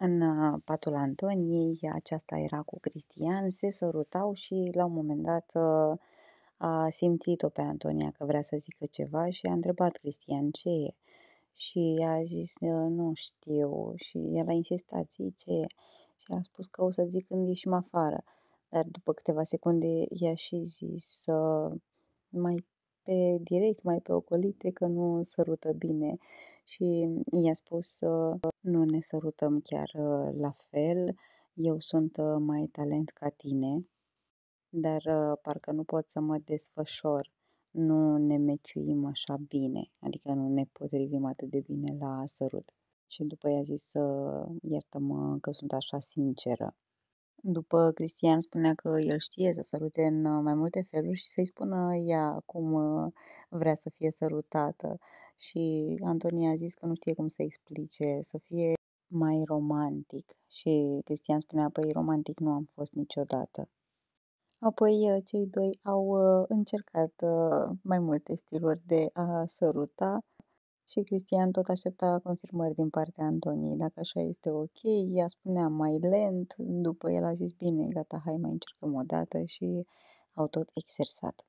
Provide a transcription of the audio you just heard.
În uh, patul Antoniei, aceasta era cu Cristian, se sărutau și la un moment dat uh, a simțit-o pe Antonia că vrea să zică ceva și a întrebat Cristian ce e. Și a zis, nu știu, și el a insistat, zi ce e. Și a spus că o să zic când ieșim afară. Dar după câteva secunde i-a și zis, uh, mai pe direct, mai pe ocolite, că nu sărută bine și i-a spus ă, nu ne sărutăm chiar ă, la fel, eu sunt ă, mai talent ca tine, dar parcă nu pot să mă desfășor, nu ne meciuim așa bine, adică nu ne potrivim atât de bine la sărut. Și după i-a zis, iertă mă că sunt așa sinceră. După, Cristian spunea că el știe să sărute în uh, mai multe feluri și să-i spună ea cum uh, vrea să fie sărutată. Și Antonia a zis că nu știe cum să explice, să fie mai romantic. Și Cristian spunea, păi romantic nu am fost niciodată. Apoi uh, cei doi au încercat mai multe stiluri de a săruta, și Cristian tot aștepta confirmări din partea Antoniei, dacă așa este ok, ea spunea mai lent, după el a zis bine, gata, hai mai încercăm o dată și au tot exersat.